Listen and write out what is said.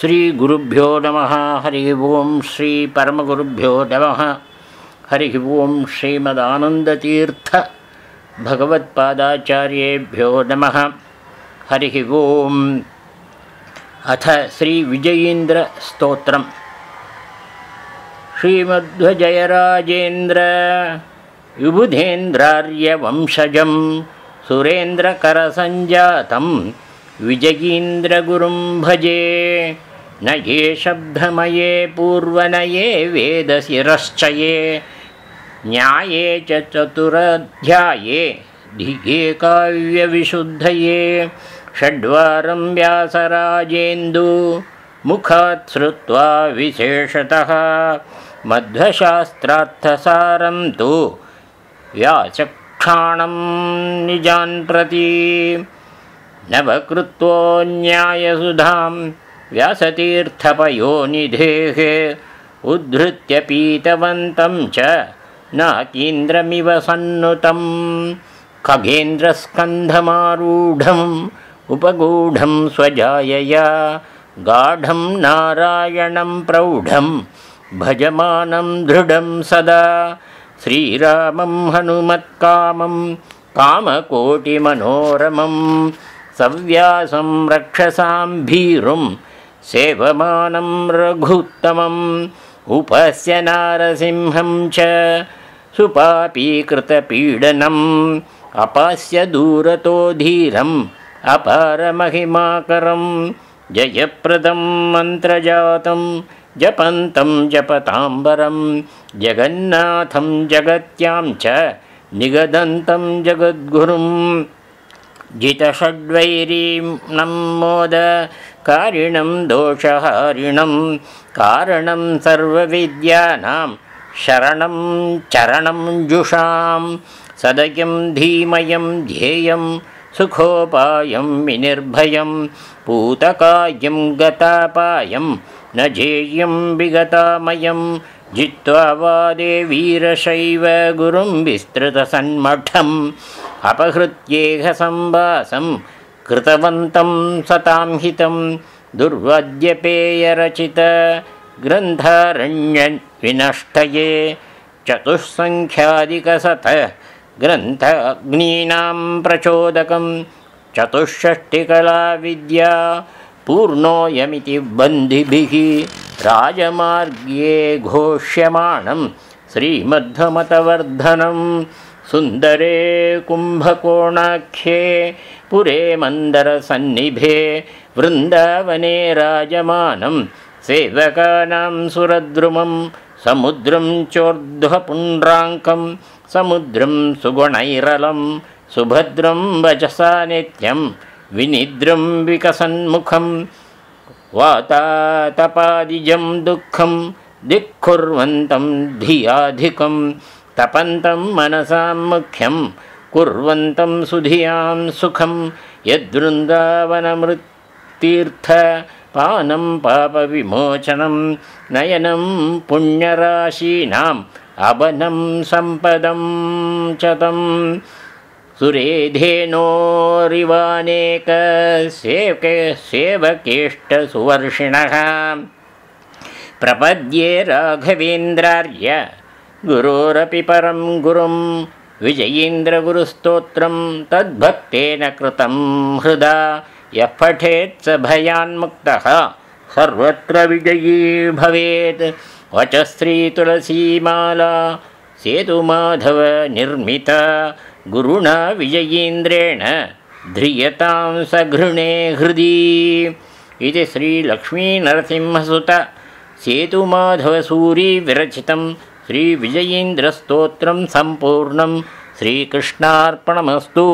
श्रीगुरुभ्यो नमः हरिः ॐ श्रीपरमगुरुभ्यो नमः हरिः ॐ श्रीमदानन्दतीर्थभगवत्पादाचार्येभ्यो नमः हरिः ओं अथ श्रीमध्वजयराजेन्द्र विबुधेन्द्रार्यवंशजं सुरेन्द्रकरसञ्जातं विजयीन्द्रगुरुं भजे ये शब्दमये पूर्वनये वेदशिरश्चये न्याये च चतुरध्याये धिये काव्यविशुद्धये षड्वारं व्यासराजेन्दुमुखात् श्रुत्वा विशेषतः मध्वशास्त्रार्थसारं तु व्याचक्षाणं निजान् प्रति नवकृत्वोऽन्यायसुधां व्यासतीर्थपयोनिधेः उद्धृत्य पीतवन्तं च न कीन्द्रमिव सन्नुतं खगेन्द्रस्कन्धमारूढम् उपगूढं स्वजायया गाढं नारायणं प्रौढं भजमानं दृढं सदा श्रीरामं हनुमत्कामं कामकोटिमनोरमम् सव्यासं रक्षसां भीरुं सेवमानं रघुत्तमम् उपस्य नारसिंहं च सुपापीकृतपीडनम् अपास्य दूरतो धीरम् अपारमहिमाकरं जयप्रदं मन्त्रजातं जपन्तं जपताम्बरं जगन्नाथं जगत्यां च निगदन्तं जगद्गुरुम् जितषड्वैरीं न मोद कारिणं दोषहारिणं कारणं सर्वविद्यानां शरणं चरणं जुषां सदयं धीमयं ध्येयं सुखोपायं विनिर्भयं पूतकायं गतापायं न जेयं विगतामयम् जित्वा वीरशैव गुरुं विस्तृतसन्मठम् अपहृत्येहसंवासं कृतवन्तं सतां हितं दुर्वद्यपेयरचितग्रन्थारण्यविनष्टये चतुस्सङ्ख्यादिकसत ग्रन्थ अग्नीनां प्रचोदकं चतुष्षष्टिकला विद्या पूर्णोऽयमिति बन्धिभिः राजमार्गे घोष्यमाणं श्रीमद्धमतवर्धनं सुन्दरे कुम्भकोणाख्ये पुरे मन्दरसन्निभे वृन्दावने राजमानं सेवकानां सुरद्रुमं समुद्रं चोर्ध्वपुण्ड्राङ्कं समुद्रं सुगुणैरलं सुभद्रं वचसा नित्यं विनिद्रं विकसन्मुखं वातातपादिजं दुःखं दिक्कुर्वन्तं धियाधिकं तपन्तं मनसां मुख्यं कुर्वन्तं सुधियां सुखं यद्वृन्दावनमृत्तीर्थपानं पापविमोचनं नयनं पुण्यराशीनाम् अवनं सम्पदं च तम् सुरेधेनोरिवानेकसेवके सेवकेष्टसुवर्षिणः प्रपद्ये राघवेन्द्रार्य गुरोरपि परं गुरुं विजयीन्द्रगुरुस्तोत्रं तद्भक्तेन कृतं हृदा यः पठेत् स भयान्मुक्तः सर्वत्र विजयी भवेत् वचस्त्रीतुलसीमाला सेतुमाधवनिर्मिता गुरुणा विजयीन्द्रेण ध्रियतां सघृणे हृदि इति श्रीलक्ष्मीनरसिंहसुतसेतुमाधवसूरीविरचितं श्रीविजयीन्द्रस्तोत्रं सम्पूर्णं श्रीकृष्णार्पणमस्तु